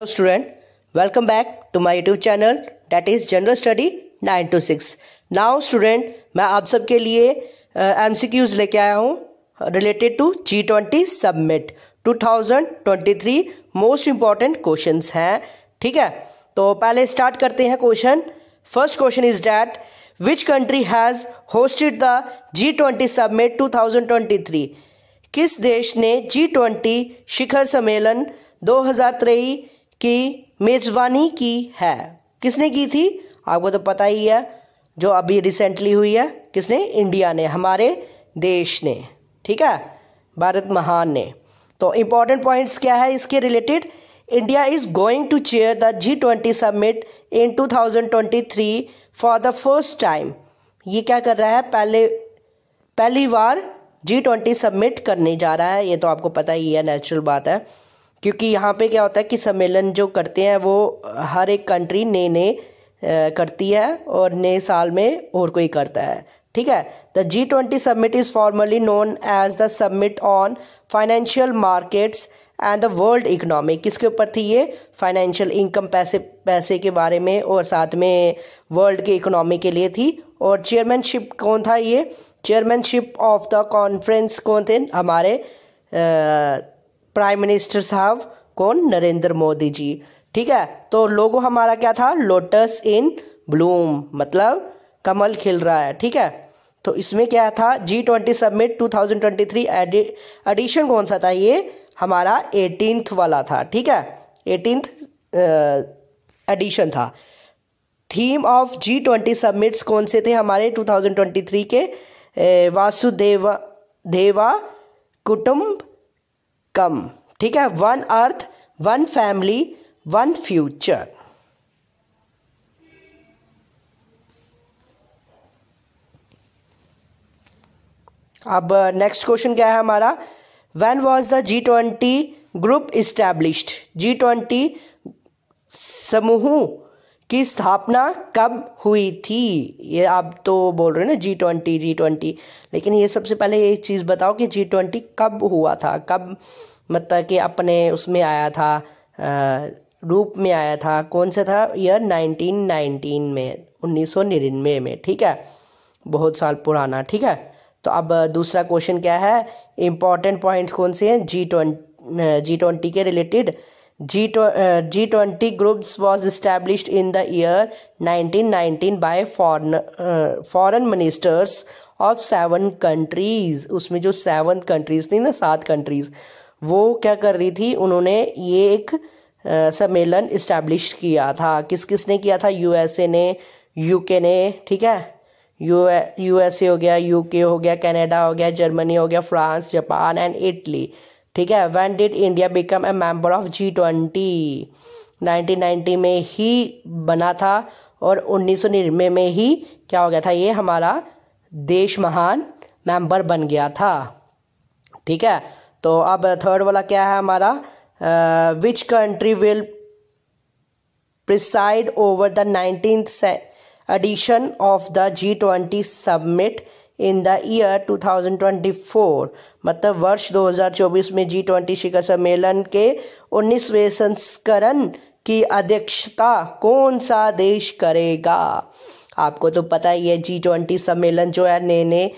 Hello student, welcome back to my YouTube channel that is General Study 9 to 6. Now student, मैं आप सबके लिए M C Qs लेके आया हूँ related to G twenty summit two thousand twenty three most important question हैं ठीक है तो पहले स्टार्ट करते हैं question first question is that which country has hosted the G twenty summit two thousand twenty three किस देश ने जी ट्वेंटी शिखर सम्मेलन दो हज़ार तेईस की मेजबानी की है किसने की थी आपको तो पता ही है जो अभी रिसेंटली हुई है किसने इंडिया ने हमारे देश ने ठीक है भारत महान ने तो इम्पॉर्टेंट पॉइंट्स क्या है इसके related India is going to chair the G twenty summit in two thousand twenty three for the first time ये क्या कर रहा है पहले पहली बार जी ट्वेंटी सबमिट करने जा रहा है ये तो आपको पता ही है नेचुरल बात है क्योंकि यहाँ पे क्या होता है कि सम्मेलन जो करते हैं वो हर एक कंट्री नए नए करती है और नए साल में और कोई करता है ठीक है the G twenty summit is formally known as the summit on financial markets and the world economy किसके ऊपर थी ये फाइनेंशियल इनकम पैसे पैसे के बारे में और साथ में वर्ल्ड के इकोनॉमी के लिए थी और चेयरमैनशिप कौन था ये चेयरमैनशिप ऑफ द कॉन्फ्रेंस कौन थे हमारे आ, प्राइम मिनिस्टर साहब कौन नरेंद्र मोदी जी ठीक है तो लोगो हमारा क्या था लोटस इन ब्लूम मतलब कमल खिल रहा है ठीक है तो इसमें क्या था G twenty summit two thousand twenty three edition कौन सा था ये हमारा एटीनथ वाला था ठीक है एटीनथ एडिशन था theme of G twenty summits कौन से थे हमारे टू थाउजेंड ट्वेंटी थ्री के वासुदेवा देवा कुटुम्ब कम ठीक है one earth one family one future अब नेक्स्ट uh, क्वेश्चन क्या है हमारा when was the G twenty group established G twenty समूह की स्थापना कब हुई थी ये आप तो बोल रहे हो ना जी ट्वेंटी जी ट्वेंटी लेकिन ये सबसे पहले ये चीज़ बताओ कि जी ट्वेंटी कब हुआ था कब मतलब कि अपने उसमें आया था आ, रूप में आया था कौन सा था यह नाइनटीन नाइनटीन में उन्नीस सौ निन्यानवे में ठीक है बहुत साल पुराना ठीक है तो अब दूसरा क्वेश्चन क्या है इम्पॉर्टेंट पॉइंट कौन से हैं जी ट्वेंटी जी ट्वेंटी के related G, G20 groups was established in the year 1919 by foreign uh, foreign ministers of seven countries उसमें जो seven countries थी ना सात countries वो क्या कर रही थी उन्होंने ये एक uh, सम्मेलन इस्टेब्लिश किया था किस किसने किया था यूएसए ने यूके ने ठीक है यू यूएसए हो गया यूके हो गया कनाडा हो गया जर्मनी हो गया फ्रांस जापान एंड इटली ठीक है when did India become a member of G twenty nineteen में ही बना था और उन्नीस सौ निन्यानवे में ही क्या हो गया था ये हमारा देश महान मेंबर बन गया था ठीक है तो अब थर्ड वाला क्या है हमारा which country will preside over the nineteen edition of the G twenty summit in the year two thousand twenty four मतलब वर्ष 2024 में जी ट्वेंटी शिखर सम्मेलन के उन्नीसवें संस्करण की अध्यक्षता कौन सा देश करेगा आपको तो पता ही है जी ट्वेंटी सम्मेलन जो है नए नए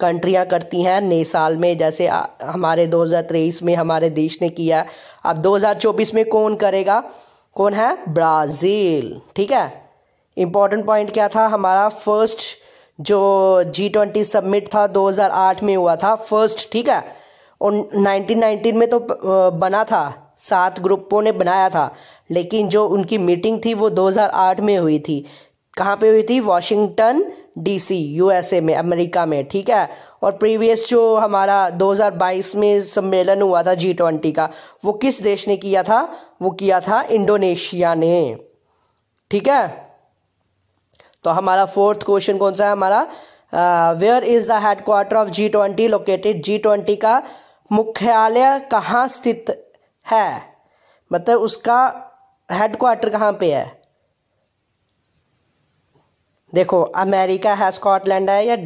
कंट्रियां करती हैं नए साल में जैसे हमारे 2023 में हमारे देश ने किया अब 2024 में कौन करेगा कौन है ब्राज़ील ठीक है इम्पॉर्टेंट पॉइंट क्या था हमारा फर्स्ट जो जी ट्वेंटी सबमिट था 2008 में हुआ था फर्स्ट ठीक है और 1919 में तो बना था सात ग्रुपों ने बनाया था लेकिन जो उनकी मीटिंग थी वो 2008 में हुई थी कहाँ पे हुई थी वॉशिंगटन डीसी यूएसए में अमेरिका में ठीक है और प्रीवियस जो हमारा 2022 में सम्मेलन हुआ था जी ट्वेंटी का वो किस देश ने किया था वो किया था इंडोनेशिया ने ठीक है तो हमारा फोर्थ क्वेश्चन कौन सा है हमारा where is the headquarter of G twenty located G twenty का मुख्यालय कहाँ स्थित है मतलब उसका हेडक्वार्टर कहाँ पे है देखो अमेरिका है स्कॉटलैंड है या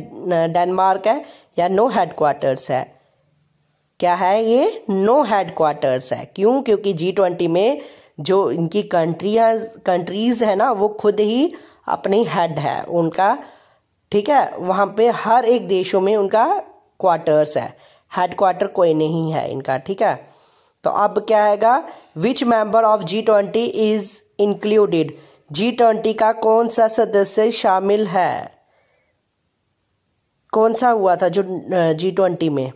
डेनमार्क है या नो हेडक्वार्टर्स है क्या है ये नो हेडक्वार्टर्स है क्यों क्योंकि जी ट्वेंटी में जो इनकी कंट्रियाँ कंट्रीज़ है ना वो खुद ही अपनी हेड है उनका ठीक है वहाँ पे हर एक देशों में उनका क्वार्टर्स है हेड क्वार्टर कोई नहीं है इनका ठीक है तो अब क्या आएगा which member of G twenty is included G twenty का कौन सा सदस्य शामिल है कौन सा हुआ था जो जी ट्वेंटी में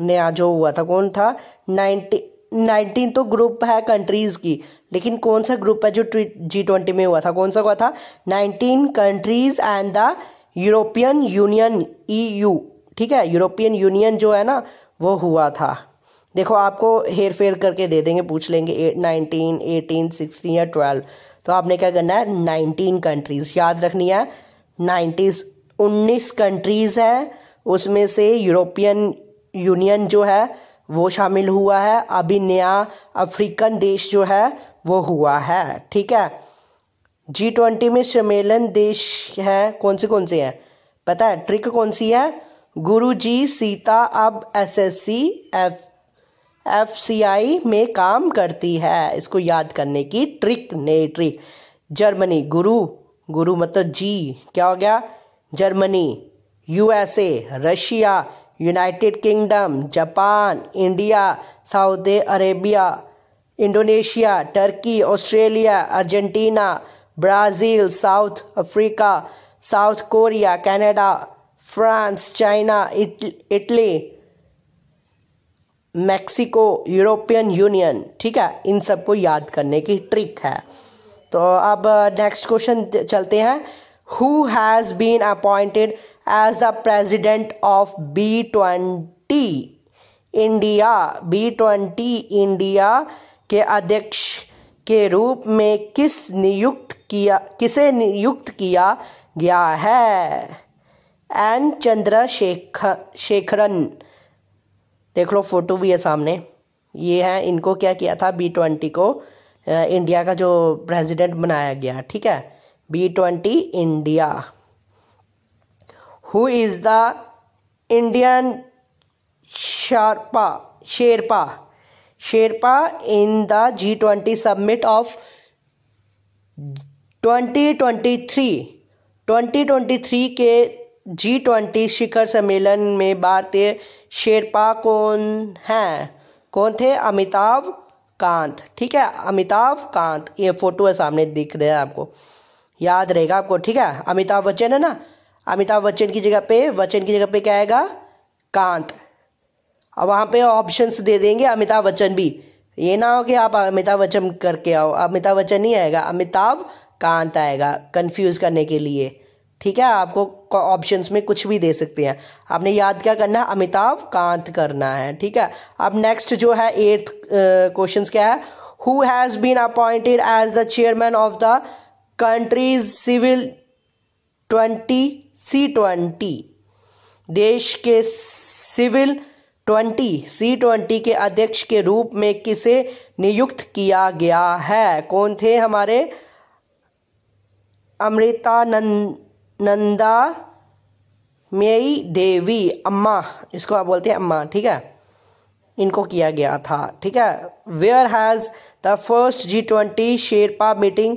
नया जो हुआ था कौन था नाइन्टी नाइनटीन तो ग्रुप है कंट्रीज़ की लेकिन कौन सा ग्रुप है जो जी ट्वेंटी में हुआ था कौन सा हुआ था nineteen countries and the European Union E U ठीक है यूरोपियन यूनियन जो है ना वो हुआ था देखो आपको हेर फेर करके दे देंगे पूछ लेंगे एट नाइनटीन एटीन सिक्सटीन या ट्वेल्व तो आपने क्या करना है नाइनटीन कंट्रीज़ याद रखनी है नाइन्टीज उन्नीस कंट्रीज़ हैं उसमें से यूरोपियन यूनियन जो है वो शामिल हुआ है अभी नया अफ्रीकन देश जो है वो हुआ है ठीक है जी ट्वेंटी में सम्मेलन देश हैं कौन से कौन से हैं पता है ट्रिक कौन सी है गुरु जी सीता अब S S C F F C I में काम करती है इसको याद करने की ट्रिक ने ट्रिक जर्मनी गुरु गुरु मतलब जी क्या हो गया Germany USA Russia United Kingdom Japan India Saudi Arabia Indonesia Turkey Australia Argentina Brazil South Africa South Korea Canada France China Italy Mexico European Union ठीक है इन सबको याद करने की ट्रिक है तो अब नेक्स्ट uh, क्वेश्चन चलते हैं who has been appointed as the president of B20 India B twenty India के अध्यक्ष के रूप में किस नियुक्त किया किसे नियुक्त किया गया है एन चंद्रशेखर शेखरन देख लो फोटो भी है सामने ये है इनको क्या किया था बी ट्वेंटी को इंडिया का जो प्रेसिडेंट बनाया गया ठीक है B twenty India who is the Indian sherpa sherpa sherpa in the G twenty summit of twenty twenty three twenty twenty three के जी ट्वेंटी शिखर सम्मेलन में भारतीय शेरपा कौन हैं कौन थे अमिताभ कांत ठीक है अमिताभ कांत ये फ़ोटो है सामने दिख रहा है आपको याद रहेगा आपको ठीक है अमिताभ बच्चन है ना अमिताभ बच्चन की जगह पे बच्चन की जगह पे क्या आएगा कांत अब वहाँ पे ऑप्शंस दे देंगे अमिताभ बच्चन भी ये ना हो कि आप अमिताभ बच्चन करके आओ अमिताभ बच्चन नहीं आएगा अमिताभ कांत आएगा कंफ्यूज करने के लिए ठीक है आपको ऑप्शंस में कुछ भी दे सकते हैं आपने याद क्या करना है अमिताभ कांत करना है ठीक है अब नेक्स्ट जो है एट्थ क्वेश्चन क्या है who has been appointed as the chairman of the countries civil twenty C twenty देश के सिविल ट्वेंटी सी ट्वेंटी के अध्यक्ष के रूप में किसे नियुक्त किया गया है कौन थे हमारे अमृतानंदा मेई देवी अम्मा इसको आप बोलते हैं अम्मा ठीक है इनको किया गया था ठीक है where has the first G twenty sherpa meeting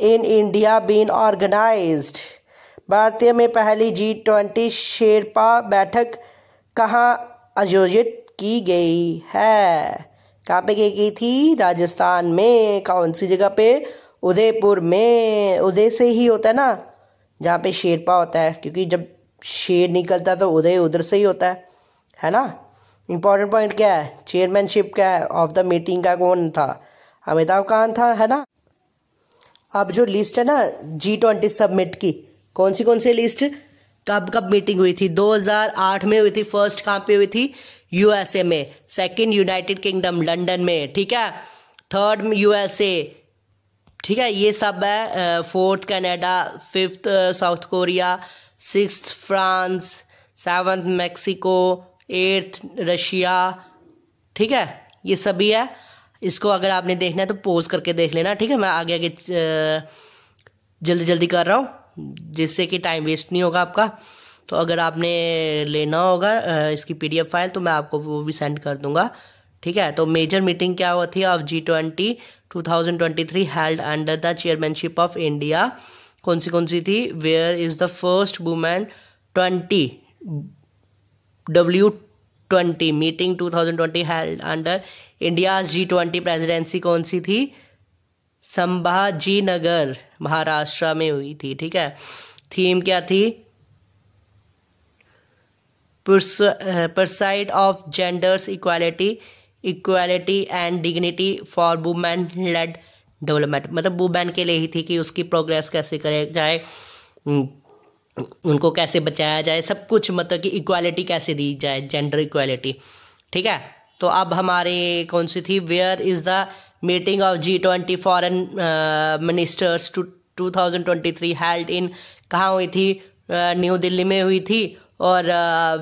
in India been organise भारतीय में पहली जी ट्वेंटी शेरपा बैठक कहाँ आयोजित की गई है कहाँ पे की गई थी राजस्थान में कौन सी जगह पे उदयपुर में उदय से ही होता है ना जहाँ पे शेरपा होता है क्योंकि जब शेर निकलता है तो उदय उधर से ही होता है है ना इम्पॉर्टेंट पॉइंट क्या है चेयरमैनशिप क्या है ऑफ द मीटिंग का कौन था अमिताभ कान था है ना अब जो लिस्ट है ना जी ट्वेंटी सबमिट की कौन सी कौन सी लिस्ट कब कब मीटिंग हुई थी 2008 में हुई थी फर्स्ट कहाँ पे हुई थी यूएसए में सेकंड यूनाइटेड किंगडम लंदन में ठीक है थर्ड यूएसए ठीक है ये सब है fourth Canada fifth South Korea six France seventh Mexico eighth Russia ठीक है ये सभी है इसको अगर आपने देखना है तो पोज करके देख लेना ठीक है मैं आगे आगे जल्दी जल्दी कर रहा हूँ जिससे कि टाइम वेस्ट नहीं होगा आपका तो अगर आपने लेना होगा इसकी पीडीएफ फाइल तो मैं आपको वो भी सेंड कर दूंगा ठीक है तो मेजर मीटिंग क्या हुआ थी of G twenty two thousand twenty three held under the chairmanship of India कौन सी कौन सी थी where is the first women twenty W twenty meeting twenty held under India G twenty presidency कौन सी थी संभाजी नगर महाराष्ट्र में हुई थी ठीक है थीम क्या थी परसाइड of genders equality equality and dignity for women led development मतलब वुमेन के लिए ही थी कि उसकी प्रोग्रेस कैसे करे जाए hmm. उनको कैसे बचाया जाए सब कुछ मतलब कि इक्वालिटी कैसे दी जाए जेंडर इक्वालिटी ठीक है तो अब हमारे कौन सी थी where is the meeting of G twenty foreign ministers two two thousand twenty three held in कहाँ हुई थी न्यू uh, दिल्ली में हुई थी और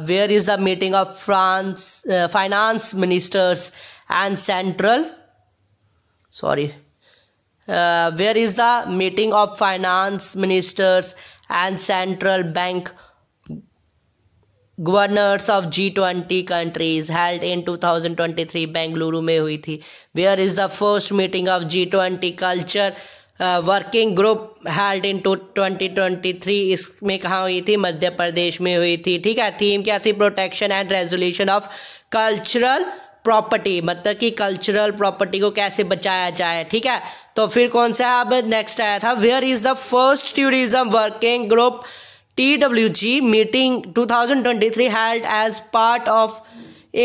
where is the meeting of France finance ministers and central sorry where is the meeting of finance ministers and central bank governors of G twenty countries held in two thousand twenty three Bengaluru में हुई थी where is the first meeting of G twenty culture working group held in two twenty twenty three इसमें कहाँ हुई थी मध्य प्रदेश में हुई थी ठीक है थीम क्या थी protection and resolution of cultural property मतलब कि कल्चरल प्रॉपर्टी को कैसे बचाया जाए ठीक है तो फिर कौन सा अब नेक्स्ट आया था where is the first tourism working group T W G meeting two thousand twenty three held as part of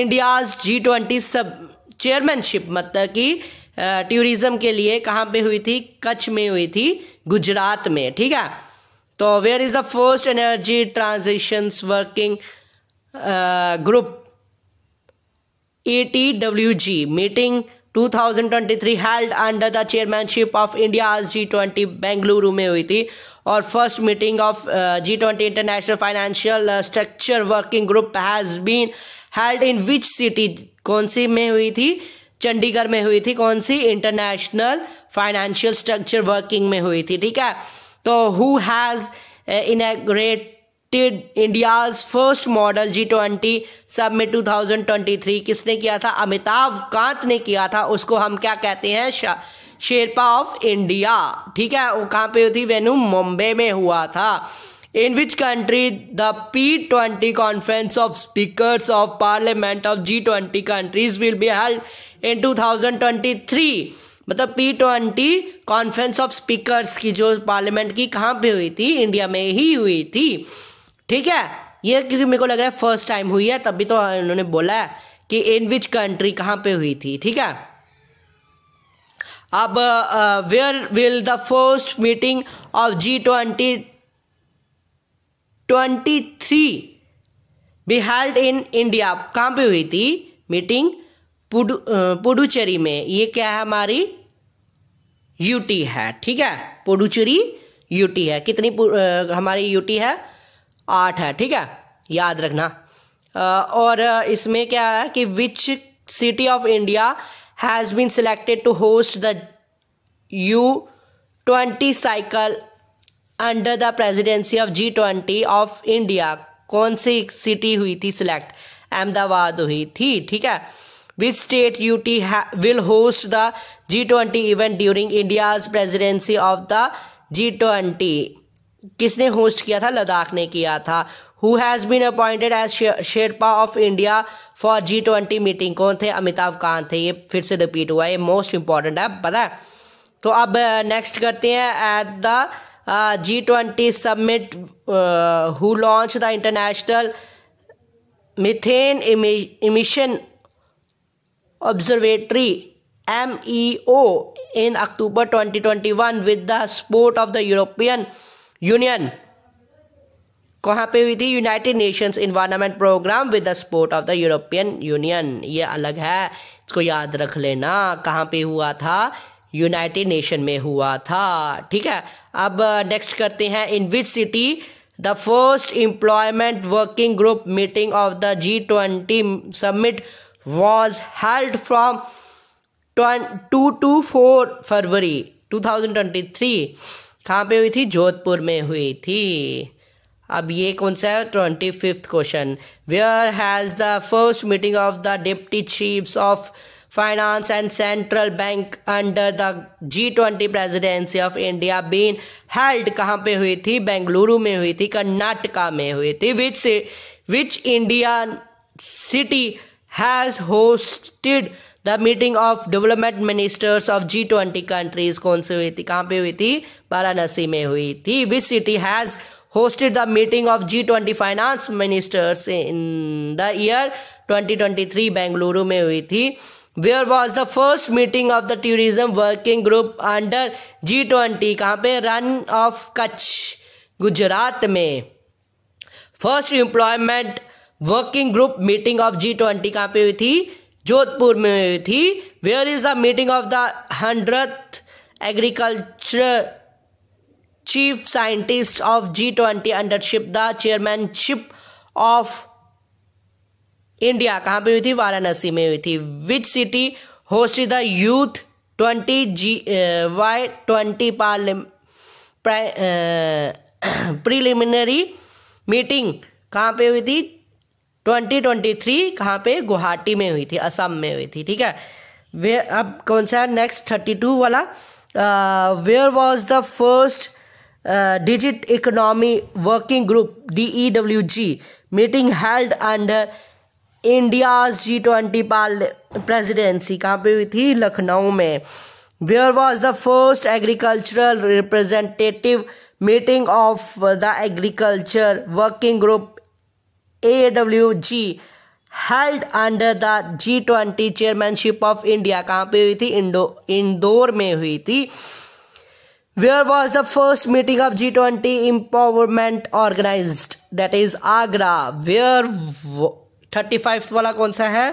India's G twenty सब चेयरमैनशिप मतलब कि टूरिज्म के लिए कहाँ पे हुई थी कच्छ में हुई थी गुजरात में ठीक है तो where is the first energy transitions working group ATWG meeting 2023 held under the chairmanship of India's G20 Bengaluru में हुई थी और first meeting of G twenty international financial structure working group has been held in which city कौन सी में हुई थी चंडीगढ़ में हुई थी कौन सी इंटरनेशनल फाइनेंशियल स्ट्रक्चर वर्किंग में हुई थी ठीक है तो who has inaugurate India's first model G twenty सब में टू थाउजेंड ट्वेंटी थ्री किसने किया था अमिताभ कांत ने किया था उसको हम क्या कहते हैं शेरपा ऑफ इंडिया ठीक है वो कहाँ पे थी वेन्यू मुंबई में हुआ था in which country the P twenty conference of speaker of parliament of G twenty countries will be held in two thousand twenty three मतलब P twenty conference of speaker की जो पार्लियामेंट की कहाँ पे हुई थी इंडिया में ही हुई थी ठीक है ये क्योंकि मेरे को लग रहा है फर्स्ट टाइम हुई है तभी तो इन्होंने बोला है कि इन विच कंट्री कहाँ पे हुई थी ठीक है अब where will the first meeting of G twenty twenty three be held in India कहाँ पे हुई थी मीटिंग पुडु पुडुचेरी में ये क्या है हमारी यूटी है ठीक है पुडुचेरी यूटी है कितनी हमारी यूटी है आठ है ठीक है याद रखना और इसमें क्या है कि which city of India has been selected to host the U twenty cycle under the presidency of G twenty of India कौन सी सिटी हुई थी सिलेक्ट अहमदाबाद हुई थी ठीक है which state U T will host the G twenty event during India's presidency of the G twenty किसने host किया था लद्दाख ने किया था who has been appointed as sherpa of India for G twenty meeting कौन थे अमिताभ कांत थे ये फिर से रिपीट हुआ ये मोस्ट इंपॉर्टेंट है पता है तो अब नेक्स्ट uh, करते हैं at the G twenty summit who launch the International Methane Emission Observatory M E O in October twenty twenty one with the support of the European Union कहाँ पे हुई थी United Nations Environment Programme with the support of the European Union ये अलग है इसको याद रख लेना कहाँ पे हुआ था यूनाइटेड नेशन में हुआ था ठीक है अब नेक्स्ट करते हैं in which city the first employment working group meeting of the G twenty summit was held from two to four February two thousand twenty three कहाँ पे हुई थी जोधपुर में हुई थी अब ये कौन सा है twenty fifth question where has the first meeting of the deputy chiefs of finance and central bank under the G twenty presidency of India been held कहाँ पे हुई थी बेंगलुरु में हुई थी कर्नाटका में हुई थी which which India city has hosted the meeting of development ministers of G twenty countries कौन सी हुई थी कहां पे हुई थी वाराणसी में हुई थी which city has hosted the meeting of G twenty finance ministers in the year 2023 Bengaluru में हुई थी where was the first meeting of the tourism working group under G twenty कहां पे रन ऑफ कच्छ गुजरात में first employment working group meeting of G twenty कहां पे हुई थी जोधपुर में हुई थी where is the meeting of the hundred agriculture chief scientist of G twenty undership the chairmanship of India कहाँ पे हुई थी वाराणसी में हुई थी which city host the youth twenty G Y twenty preliminary meeting कहाँ पे हुई थी 2023 कहाँ पे गुवाहाटी में हुई थी असम में हुई थी ठीक है वे अब कौन सा है नेक्स्ट 32 वाला where was the first digit economy working group D E W G meeting held under India's G twenty presidency कहाँ पे हुई थी लखनऊ में where was the first agricultural representative meeting of the agriculture working group a held under the G twenty chairmanship of India कहाँ पे हुई थी इंडो इंदौर में हुई थी where was the first meeting of G twenty empowerment organise that is Agra where thirty five वाला कौन सा है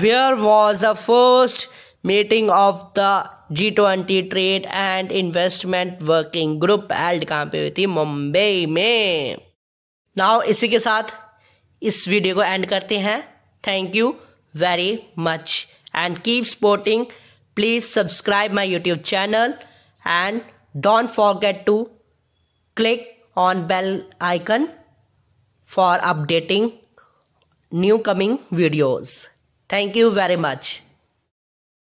where was the first meeting of the G twenty trade and investment working group held कहाँ पे हुई थी मुंबई में नाउ इसी के साथ इस वीडियो को एंड करते हैं thank you very much and keep supporting please subscribe my YouTube channel and don't forget to click on bell icon for updating new coming videos thank you very much